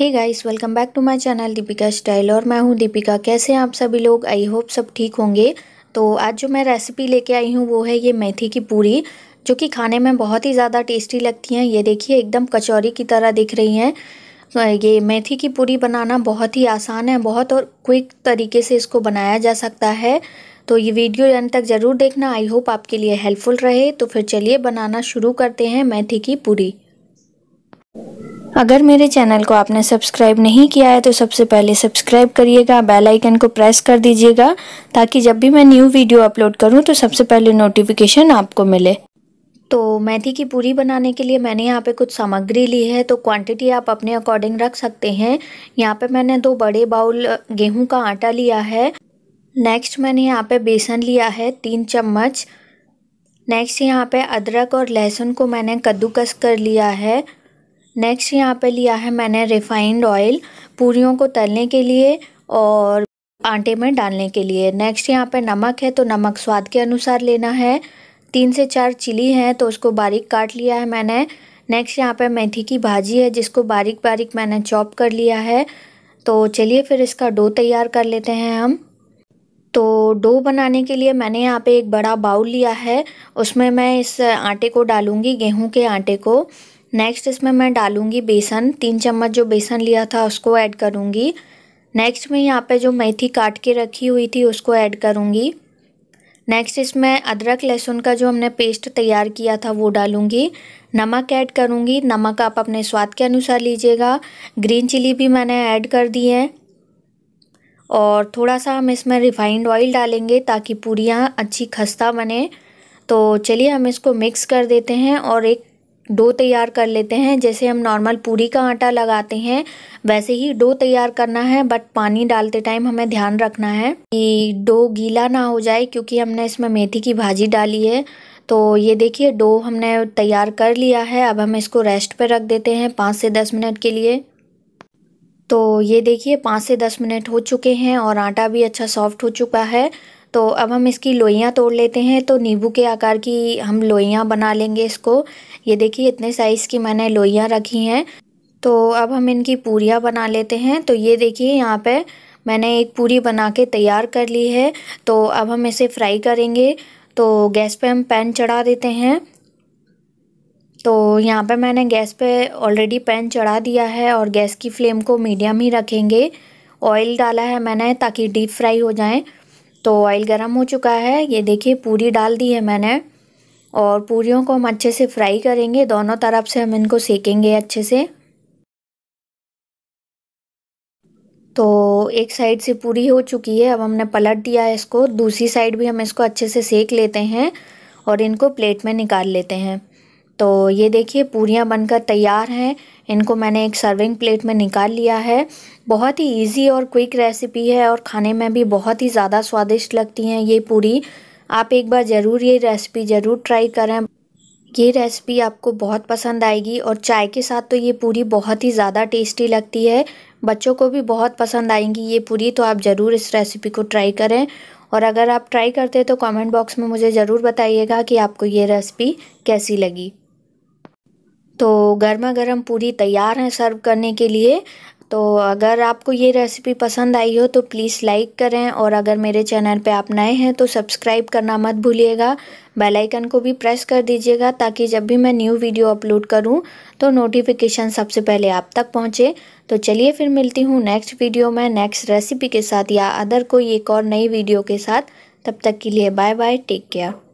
hey guys welcome back to my channel Deepika style और मैं हूँ दीपिका कैसे हैं आप सभी लोग आई होप सब ठीक होंगे तो आज जो मैं रेसिपी लेके आई हूँ वो है ये मेथी की पूरी जो कि खाने में बहुत ही ज़्यादा टेस्टी लगती हैं ये देखिए एकदम कचौरी की तरह दिख रही हैं तो ये मेथी की पूरी बनाना बहुत ही आसान है बहुत और क्विक तरीके से इसको बनाया जा सकता है तो ये वीडियो एंड तक ज़रूर देखना आई होप आपके लिए हेल्पफुल रहे तो फिर चलिए बनाना शुरू करते हैं मेथी की पूरी अगर मेरे चैनल को आपने सब्सक्राइब नहीं किया है तो सबसे पहले सब्सक्राइब करिएगा बेल आइकन को प्रेस कर दीजिएगा ताकि जब भी मैं न्यू वीडियो अपलोड करूं तो सबसे पहले नोटिफिकेशन आपको मिले तो मेथी की पूरी बनाने के लिए मैंने यहाँ पे कुछ सामग्री ली है तो क्वांटिटी आप अपने अकॉर्डिंग रख सकते हैं यहाँ पे मैंने दो बड़े बाउल गेहूं का आटा लिया है नेक्स्ट मैंने यहाँ पे बेसन लिया है तीन चम्मच नेक्स्ट यहाँ पे अदरक और लहसुन को मैंने कद्दूकस कर लिया है नेक्स्ट यहाँ पे लिया है मैंने रिफाइंड ऑयल पूरियों को तलने के लिए और आटे में डालने के लिए नेक्स्ट यहाँ पे नमक है तो नमक स्वाद के अनुसार लेना है तीन से चार चिली है तो उसको बारीक काट लिया है मैंने नेक्स्ट यहाँ पे मेथी की भाजी है जिसको बारीक बारीक मैंने चॉप कर लिया है तो चलिए फिर इसका डो तैयार कर लेते हैं हम तो डो बनाने के लिए मैंने यहाँ पे एक बड़ा बाउल लिया है उसमें मैं इस आटे को डालूँगी गेहूँ के आटे को नेक्स्ट इसमें मैं डालूँगी बेसन तीन चम्मच जो बेसन लिया था उसको ऐड करूँगी नेक्स्ट में यहाँ पे जो मेथी काट के रखी हुई थी उसको ऐड करूँगी नेक्स्ट इसमें अदरक लहसुन का जो हमने पेस्ट तैयार किया था वो डालूँगी नमक ऐड करूँगी नमक आप अपने स्वाद के अनुसार लीजिएगा ग्रीन चिली भी मैंने ऐड कर दी है और थोड़ा सा हम इसमें रिफाइंड ऑयल डालेंगे ताकि पूरियाँ अच्छी खस्ता बने तो चलिए हम इसको मिक्स कर देते हैं और एक डो तैयार कर लेते हैं जैसे हम नॉर्मल पूरी का आटा लगाते हैं वैसे ही डो तैयार करना है बट पानी डालते टाइम हमें ध्यान रखना है कि डो गीला ना हो जाए क्योंकि हमने इसमें मेथी की भाजी डाली है तो ये देखिए डो हमने तैयार कर लिया है अब हम इसको रेस्ट पर रख देते हैं पाँच से दस मिनट के लिए तो ये देखिए पाँच से दस मिनट हो चुके हैं और आटा भी अच्छा सॉफ्ट हो चुका है तो अब हम इसकी लोइयाँ तोड़ लेते हैं तो नींबू के आकार की हम लोइयाँ बना लेंगे इसको ये देखिए इतने साइज़ की मैंने लोइयाँ रखी हैं तो अब हम इनकी पूरियाँ बना लेते हैं तो ये देखिए यहाँ पे मैंने एक पूरी बना के तैयार कर ली है तो अब हम इसे फ्राई करेंगे तो गैस पे हम पैन चढ़ा देते हैं तो यहाँ पे मैंने गैस पे ऑलरेडी पैन चढ़ा दिया है और गैस की फ्लेम को मीडियम ही रखेंगे ऑयल डाला है मैंने ताकि डीप फ्राई हो जाएं तो ऑयल गर्म हो चुका है ये देखिए पूरी डाल दी है मैंने और पूरियों को हम अच्छे से फ्राई करेंगे दोनों तरफ से हम इनको सेकेंगे अच्छे से तो एक साइड से पूरी हो चुकी है अब हमने पलट दिया है इसको दूसरी साइड भी हम इसको अच्छे से सेक लेते हैं और इनको प्लेट में निकाल लेते हैं तो ये देखिए पूरियाँ बनकर तैयार हैं इनको मैंने एक सर्विंग प्लेट में निकाल लिया है बहुत ही इजी और क्विक रेसिपी है और खाने में भी बहुत ही ज़्यादा स्वादिष्ट लगती हैं ये पूरी आप एक बार ज़रूर ये रेसिपी ज़रूर ट्राई करें ये रेसिपी आपको बहुत पसंद आएगी और चाय के साथ तो ये पूरी बहुत ही ज़्यादा टेस्टी लगती है बच्चों को भी बहुत पसंद आएंगी ये पूरी तो आप ज़रूर इस रेसिपी को ट्राई करें और अगर आप ट्राई करते हैं तो कमेंट बॉक्स में मुझे ज़रूर बताइएगा कि आपको ये रेसिपी कैसी लगी तो गर्मा गर्म पूरी तैयार हैं सर्व करने के लिए तो अगर आपको ये रेसिपी पसंद आई हो तो प्लीज़ लाइक करें और अगर मेरे चैनल पे आप नए हैं तो सब्सक्राइब करना मत भूलिएगा बेल आइकन को भी प्रेस कर दीजिएगा ताकि जब भी मैं न्यू वीडियो अपलोड करूं तो नोटिफिकेशन सबसे पहले आप तक पहुंचे तो चलिए फिर मिलती हूँ नेक्स्ट वीडियो में नेक्स्ट रेसिपी के साथ या अदर कोई एक और नई वीडियो के साथ तब तक के लिए बाय बाय टेक केयर